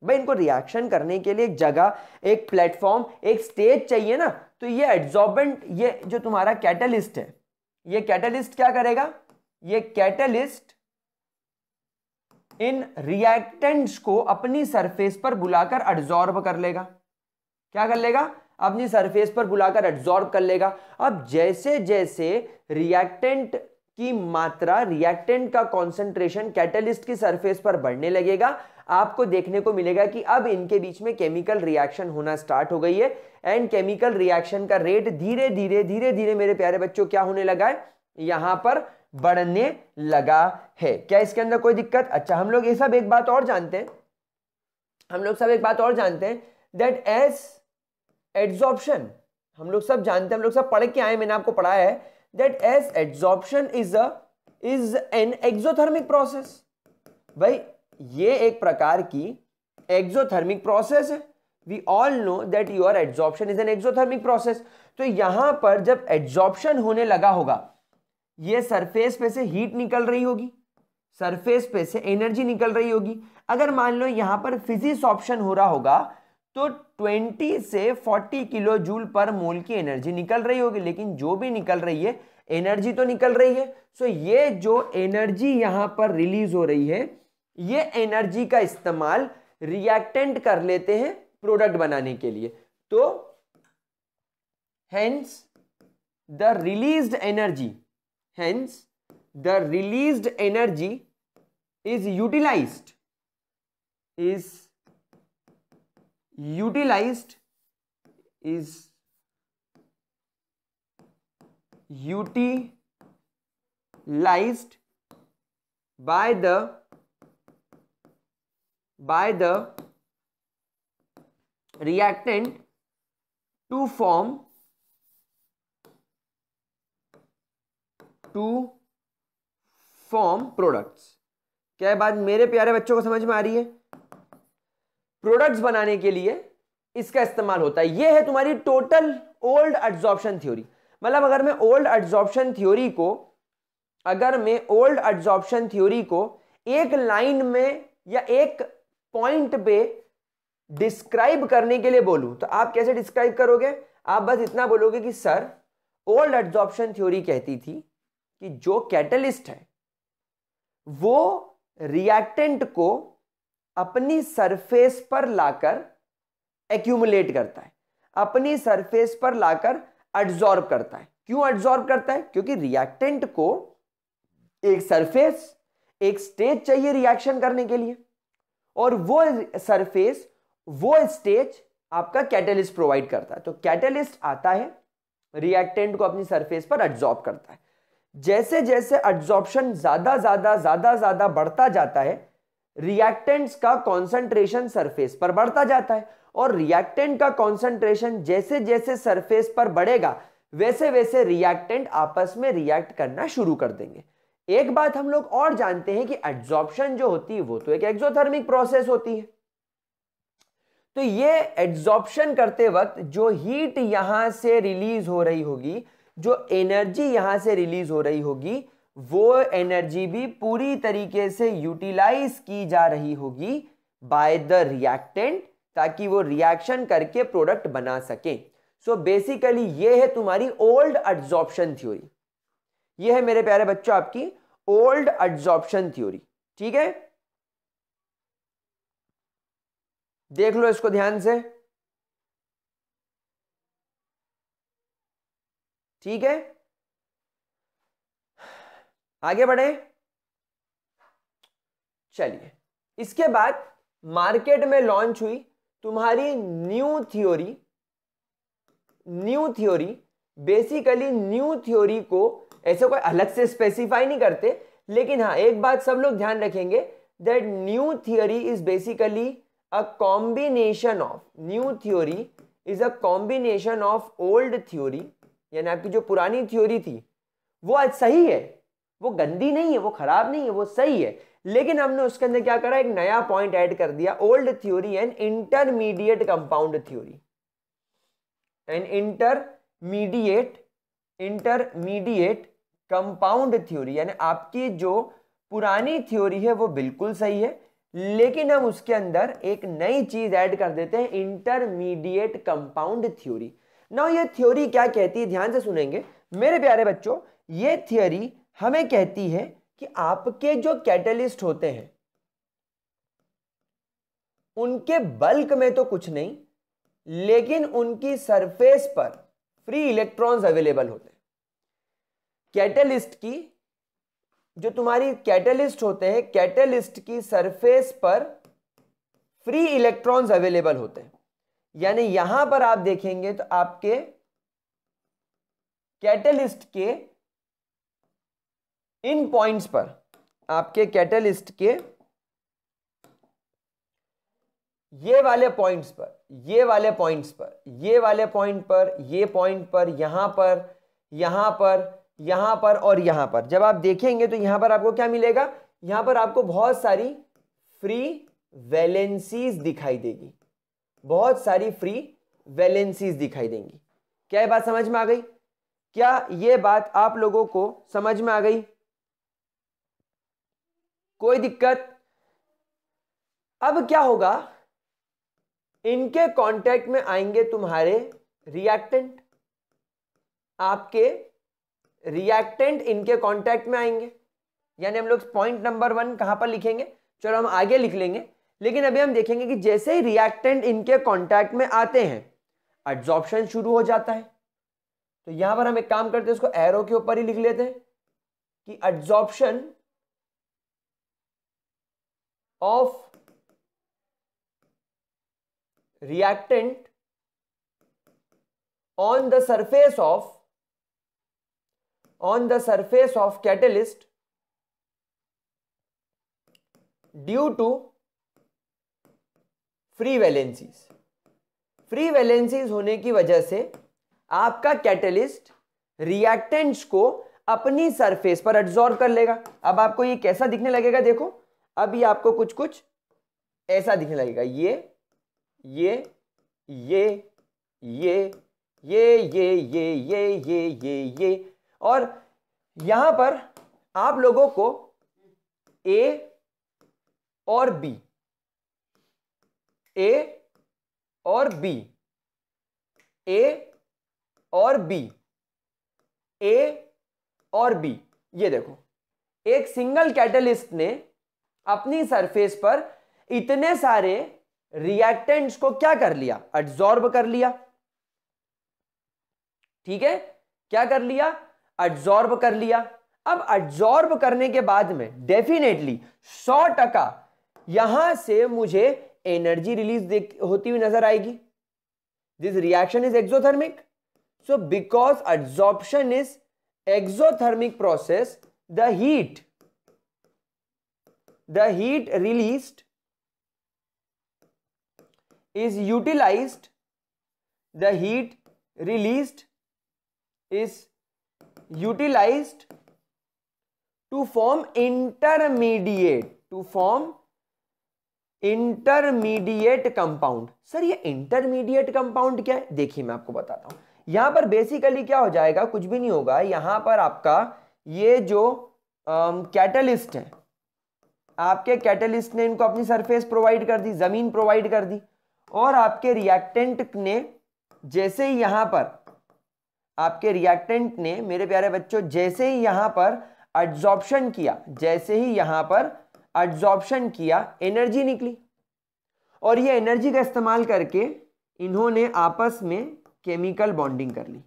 भाई इनको रिएक्शन करने के लिए एक जगह एक प्लेटफॉर्म एक स्टेज चाहिए ना तो ये एड्जॉर्बेंट ये जो तुम्हारा कैटलिस्ट है ये कैटलिस्ट क्या करेगा ये कैटलिस्ट इन रिएक्टेंट्स को अपनी सरफेस पर बुलाकर एड्जॉर्ब कर लेगा क्या कर लेगा अपनी सरफेस पर बुलाकर एड्जॉर्ब कर लेगा अब जैसे जैसे रिएक्टेंट की मात्रा रिएक्टेंट का कॉन्सेंट्रेशन कैटलिस्ट की सरफेस पर बढ़ने लगेगा आपको देखने को मिलेगा कि अब इनके बीच में केमिकल रिएक्शन होना स्टार्ट हो गई है एंड केमिकल रिएक्शन का रेट धीरे धीरे धीरे धीरे मेरे प्यारे बच्चों क्या होने लगा है यहां पर बढ़ने लगा है क्या इसके अंदर कोई दिक्कत अच्छा हम लोग ये सब एक बात और जानते हैं हम लोग सब एक बात और जानते हैं दैट एज एड्जॉर्प्शन हम लोग सब जानते हैं हम लोग सब पढ़ के आए मैंने आपको पढ़ाया है that as adsorption is a is an exothermic process भाई ये एक प्रकार की एक्सोथर्मिक प्रोसेस है we all know that your adsorption is an exothermic process तो यहां पर जब एड्जॉर्प्शन होने लगा होगा ये सरफेस पे से हीट निकल रही होगी सरफेस पे से एनर्जी निकल रही होगी अगर मान लो यहां पर फिजिक्स ऑप्शन हो रहा होगा तो 20 से 40 किलो जूल पर मोल की एनर्जी निकल रही होगी लेकिन जो भी निकल रही है एनर्जी तो निकल रही है सो ये जो एनर्जी यहां पर रिलीज हो रही है ये एनर्जी का इस्तेमाल रिएक्टेंट कर लेते हैं प्रोडक्ट बनाने के लिए तो hence the released energy Hence, the released energy is utilized is utilized is utilized by the by the reactant to form to form products क्या बात मेरे प्यारे बच्चों को समझ में आ रही है प्रोडक्ट्स बनाने के लिए इसका इस्तेमाल होता है ये है तुम्हारी टोटल ओल्ड एड्जॉर्प्शन थ्योरी मतलब अगर मैं ओल्ड एड्जॉर्प्शन थ्योरी को अगर मैं ओल्ड एड्जॉर्प्शन थ्योरी को एक लाइन में या एक पॉइंट पे डिस्क्राइब करने के लिए बोलूं तो आप कैसे डिस्क्राइब करोगे आप बस इतना बोलोगे कि सर ओल्ड एड्जॉर्प्शन थ्योरी कहती थी कि जो कैटलिस्ट है वो रिएक्टेंट को अपनी सरफेस पर लाकर एक्यूमुलेट करता है अपनी सरफेस पर लाकर एड्जॉर्ब करता है क्यों एड्जॉर्ब करता है क्योंकि रिएक्टेंट को एक सरफेस एक स्टेज चाहिए रिएक्शन करने के लिए और वो सरफेस वो स्टेज आपका कैटलिस्ट प्रोवाइड करता है तो कैटलिस्ट आता है रिएक्टेंट को अपनी सरफेस पर एड्जॉर्ब करता है जैसे जैसे एड्जॉर्प्शन ज़्यादा ज़्यादा ज़्यादा ज़्यादा बढ़ता जाता है रिएक्टेंट्स का कॉन्सेंट्रेशन सरफेस पर बढ़ता जाता है और रिएक्टेंट का कॉन्सेंट्रेशन जैसे जैसे सरफेस पर बढ़ेगा वैसे वैसे रिएक्टेंट आपस में रिएक्ट करना शुरू कर देंगे एक बात हम लोग और जानते हैं कि एड्जॉर्प्शन जो होती है वो तो एक एक्सोथर्मिक प्रोसेस होती है तो ये एड्जॉर्प्शन करते वक्त जो हीट यहां से रिलीज हो रही होगी जो एनर्जी यहां से रिलीज हो रही होगी वो एनर्जी भी पूरी तरीके से यूटिलाइज की जा रही होगी बाय द रिएक्टेंट ताकि वो रिएक्शन करके प्रोडक्ट बना सके सो बेसिकली ये है तुम्हारी ओल्ड एड्जॉर्प्शन थ्योरी ये है मेरे प्यारे बच्चों आपकी ओल्ड एड्जॉर्प्शन थ्योरी ठीक है देख लो इसको ध्यान से ठीक है आगे बढ़े चलिए इसके बाद मार्केट में लॉन्च हुई तुम्हारी new theory new theory basically new theory को ऐसे कोई अलग से स्पेसिफाई नहीं करते लेकिन हाँ एक बात सब लोग ध्यान रखेंगे that new theory is basically a combination of new theory is a combination of old theory यानी आपकी जो पुरानी थ्योरी थी वो आज सही है वो गंदी नहीं है वो खराब नहीं है वो सही है लेकिन हमने उसके अंदर क्या करा एक नया पॉइंट ऐड कर दिया old theory and intermediate compound theory and intermediate intermediate compound theory यानी आपकी जो पुरानी थ्योरी है वो बिल्कुल सही है लेकिन हम उसके अंदर एक नई चीज ऐड कर देते हैं इंटरमीडिएट कंपाउंड थ्योरी ना ये थ्योरी क्या कहती है ध्यान से सुनेंगे मेरे प्यारे बच्चों ये थ्योरी हमें कहती है कि आपके जो कैटलिस्ट होते हैं उनके बल्क में तो कुछ नहीं लेकिन उनकी सरफेस पर फ्री इलेक्ट्रॉन्स अवेलेबल होते हैं कैटलिस्ट की जो तुम्हारी कैटलिस्ट होते हैं कैटलिस्ट की सरफेस पर फ्री इलेक्ट्रॉन्स अवेलेबल होते हैं यानी यहां पर आप देखेंगे तो आपके कैटलिस्ट के इन पॉइंट्स पर आपके कैटलिस्ट के ये वाले पॉइंट्स पर ये वाले पॉइंट्स पर ये वाले पॉइंट पर ये पॉइंट पर यहां पर यहां पर यहां पर और यहां पर जब आप देखेंगे तो यहां पर आपको क्या मिलेगा यहां पर आपको बहुत सारी फ्री वैलेंसीज दिखाई देगी बहुत सारी फ्री वैलेंसीज दिखाई देंगी क्या ये बात समझ में आ गई क्या ये बात आप लोगों को समझ में आ गई कोई दिक्कत अब क्या होगा इनके कांटेक्ट में आएंगे तुम्हारे रिएक्टेंट आपके रिएक्टेंट इनके कांटेक्ट में आएंगे यानी हम लोग पॉइंट नंबर वन कहां पर लिखेंगे चलो हम आगे लिख लेंगे लेकिन अभी हम देखेंगे कि जैसे ही रिएक्टेंट इनके कॉन्टैक्ट में आते हैं एड्जॉर्प्शन शुरू हो जाता है तो यहां पर हम एक काम करते हैं उसको एरो के ऊपर ही लिख लेते हैं कि adsorption of reactant on the surface of on the surface of catalyst due to free valencies free valencies होने की वजह से आपका कैटलिस्ट रिएक्टेंट्स को अपनी सरफेस पर एब्जॉर्ब कर लेगा अब आपको ये कैसा दिखने लगेगा देखो अभी आपको कुछ कुछ ऐसा दिखने लगेगा ये ये ये ये ये ये ये ये ये ये ये और यहां पर आप लोगों को ए और बी ए और बी ए और बी ए और बी ये देखो एक सिंगल कैटलिस्ट ने अपनी सरफेस पर इतने सारे रिएक्टेंट्स को क्या कर लिया एड्सॉर्ब कर लिया ठीक है क्या कर लिया एड्सॉर्ब कर लिया अब एड्सॉर्ब करने के बाद में डेफिनेटली सौ टका यहां से मुझे एनर्जी रिलीज होती हुई नजर आएगी this reaction is exothermic so because absorption is exothermic process the heat the heat release is utilise the heat release is utilise to form intermediate to form intermediate compound sir ये intermediate compound क्या है देखिए मैं आपको बताता हूं यहां पर बेसिकली क्या हो जाएगा कुछ भी नहीं होगा यहां पर आपका ये जो कैटलिस्ट है आपके कैटलिस्ट ने इनको अपनी सरफेस प्रोवाइड कर दी ज़मीन प्रोवाइड कर दी और आपके रिएक्टेंट ने जैसे ही यहां पर आपके रिएक्टेंट ने मेरे प्यारे बच्चों जैसे ही यहां पर एड्जॉर्प्शन किया जैसे ही यहां पर एड्जॉर्प्शन किया एनर्जी निकली और ये एनर्जी का इस्तेमाल करके इन्होंने आपस में केमिकल बॉन्डिंग कर ली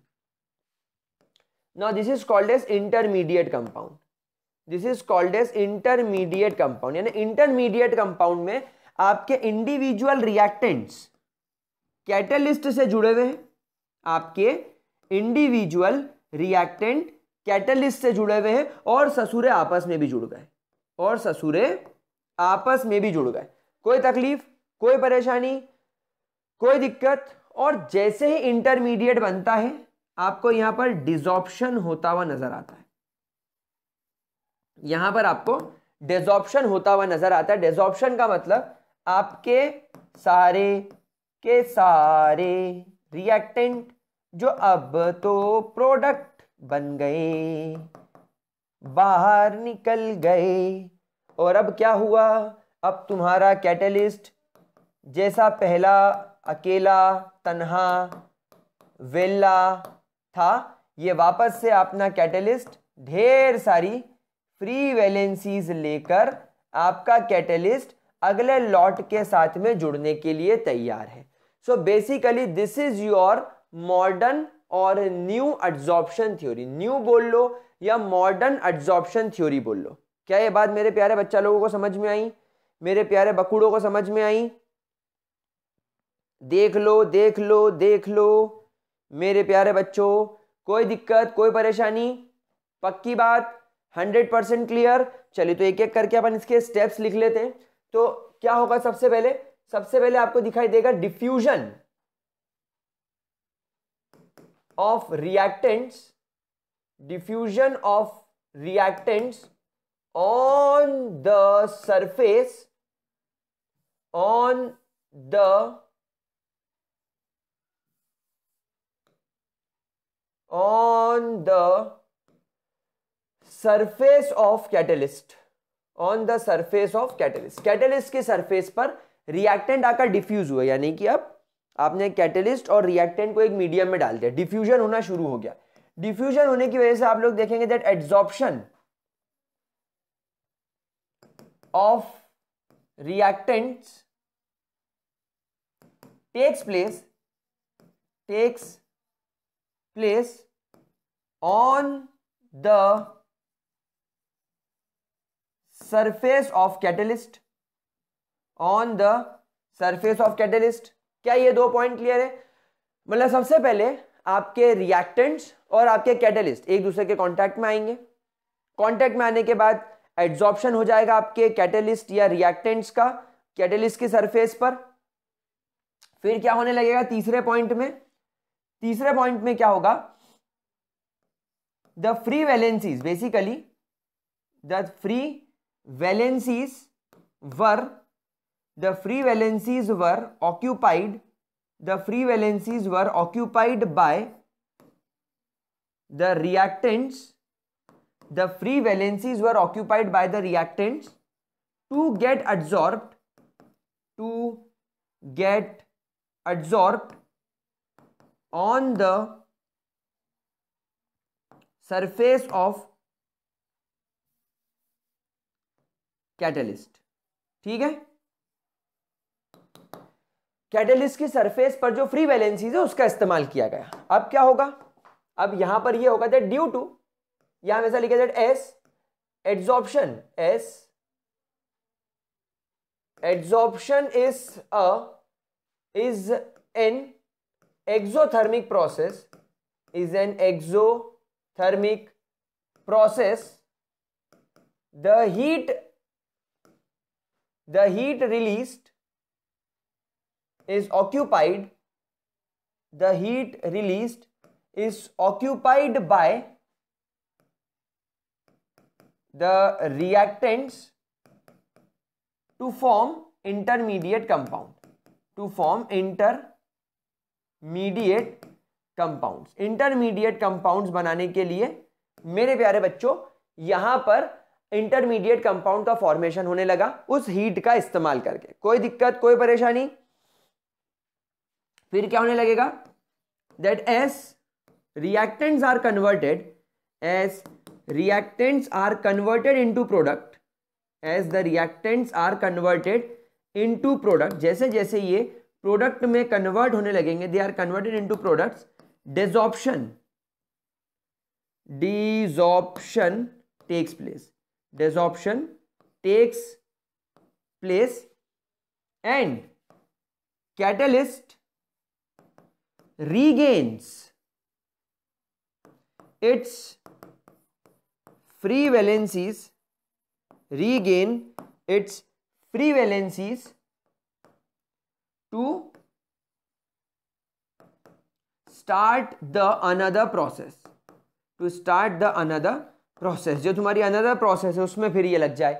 now this is called as intermediate compound this is called as intermediate compound यानी इंटरमीडिएट कंपाउंड में आपके इंडिविजुअल रिएक्टेंट्स कैटलिस्ट से जुड़े हुए हैं आपके इंडिविजुअल रिएक्टेंट कैटलिस्ट से जुड़े हुए हैं और ससुरे आपस में भी जुड़ गए और ससुरे आपस में भी जुड़ गए कोई तकलीफ कोई परेशानी कोई दिक्कत और जैसे ही इंटरमीडिएट बनता है आपको यहां पर डिजॉप्शन होता हुआ नजर आता है यहां पर आपको डेजॉप्शन होता हुआ नजर आता है डेजॉप्शन का मतलब आपके सारे के सारे रिएक्टेंट जो अब तो प्रोडक्ट बन गए बाहर निकल गए और अब क्या हुआ अब तुम्हारा कैटलिस्ट जैसा पहला अकेला तन्हा वेला था ये वापस से अपना कैटलिस्ट ढेर सारी फ्री वैलेंसीज लेकर आपका कैटलिस्ट अगले लॉट के साथ में जुड़ने के लिए तैयार है so basically this is your modern और न्यू एड्जॉर्प्शन थ्योरी न्यू बोल लो या मॉडर्न एड्जॉर्प्शन थ्योरी बोल लो क्या ये बात मेरे प्यारे बच्चा लोगों को समझ में आई मेरे प्यारे बकूड़ों को समझ में आई देख लो देख लो देख लो मेरे प्यारे बच्चों कोई दिक्कत कोई परेशानी पक्की बात हंड्रेड परसेंट क्लियर चलिए तो एक एक करके अपन इसके स्टेप्स लिख लेते हैं तो क्या होगा सबसे पहले सबसे पहले आपको दिखाई देगा diffusion of reactants diffusion of reactants on the surface on the on the surface of catalyst on the surface of catalyst catalyst के सरफेस पर रिएक्टेंट आकर डिफ्यूज हुआ यानी कि अब आपने कैटलिस्ट और रिएक्टेंट को एक मीडियम में डाल दिया डिफ्यूजन होना शुरू हो गया डिफ्यूजन होने की वजह से आप लोग देखेंगे that adsorption of reactants takes place takes place on the surface of catalyst on the surface of catalyst क्या ये दो पॉइंट क्लियर है मतलब सबसे पहले आपके रिएक्टेंट्स और आपके कैटलिस्ट एक दूसरे के कॉन्टैक्ट में आएंगे कॉन्टैक्ट में आने के बाद एड्जॉर्प्शन हो जाएगा आपके कैटलिस्ट या रिएक्टेंट्स का कैटलिस्ट की सरफेस पर फिर क्या होने लगेगा तीसरे पॉइंट में तीसरे पॉइंट में क्या होगा the free valencies basically the free valencies were the free valencies were occupied the free valencies were occupied by the reactants the free valencies were occupied by the reactants to get adsorbed to get adsorbed on the surface of catalyst ठीक है catalyst की surface पर जो free valencies है उसका इस्तेमाल किया गया अब क्या होगा अब यहां पर यह होगा दैट ड्यू टू यहां ऐसा लिखा जाए as adsorption as adsorption is a is an exothermic process is an thermic process the heat the heat release is occupied the heat released is occupied by the reactants to form intermediate compound to form inter mediate compound intermediate compound बनाने के लिए मेरे प्यारे बच्चों यहां पर intermediate compound का formation होने लगा उस हीट का इस्तेमाल करके कोई दिक्कत कोई परेशानी फिर क्या होने लगेगा that as reactants are converted as reactants are converted into product as the reactants are converted into product जैसे जैसे ये प्रोडक्ट में कन्वर्ट होने लगेंगे they are converted into products desorption desorption takes place desorption takes place and catalyst regains its free valencies regain its free valencies to start the another process to start the another process जो तुम्हारी another process है उसमें फिर ये लग जाए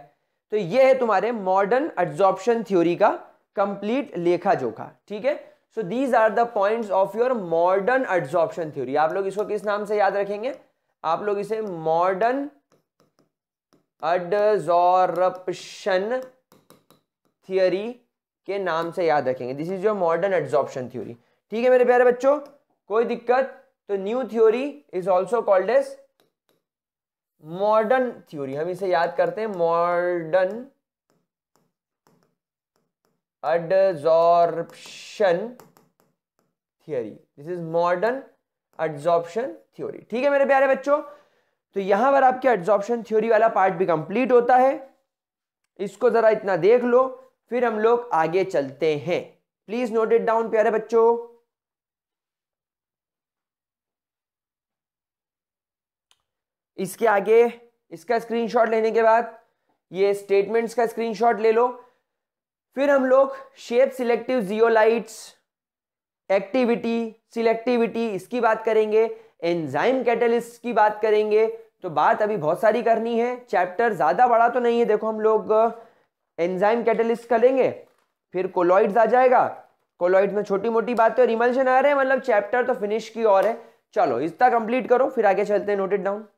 तो ये है तुम्हारे मॉडर्न एड्जॉर्प्शन थ्योरी का कंप्लीट लेखा जोखा ठीक है so these are the points of your modern adsorption theory आप लोग इसको किस नाम से याद रखेंगे आप लोग इसे मॉडर्न एड्सॉर्प्शन थियोरी के नाम से याद रखेंगे this is your modern adsorption theory ठीक है मेरे प्यारे बच्चों कोई दिक्कत तो new theory is also called as modern theory हम इसे याद करते हैं modern adsorption theory this is modern adsorption theory ठीक है मेरे प्यारे बच्चों तो यहां पर आपके एड्जॉर्प्शन थ्योरी वाला पार्ट भी कंप्लीट होता है इसको जरा इतना देख लो फिर हम लोग आगे चलते हैं प्लीज नोट इट डाउन प्यारे बच्चों इसके आगे इसका स्क्रीनशॉट लेने के बाद ये स्टेटमेंट्स का स्क्रीनशॉट ले लो फिर हम लोग shape selective zeolites activity selectivity इसकी बात करेंगे एंजाइम कैटलिस्ट की बात करेंगे तो बात अभी बहुत सारी करनी है चैप्टर ज़्यादा बड़ा तो नहीं है देखो हम लोग एंजाइम uh, कैटलिस्ट करेंगे फिर कोलॉइड्स आ जाएगा कोलॉइड में छोटी मोटी बातें और रिमल्शन आ रहे हैं मतलब चैप्टर तो फिनिश की और है चलो इसका कंप्लीट करो फिर आगे चलते हैं नोटेड डाउन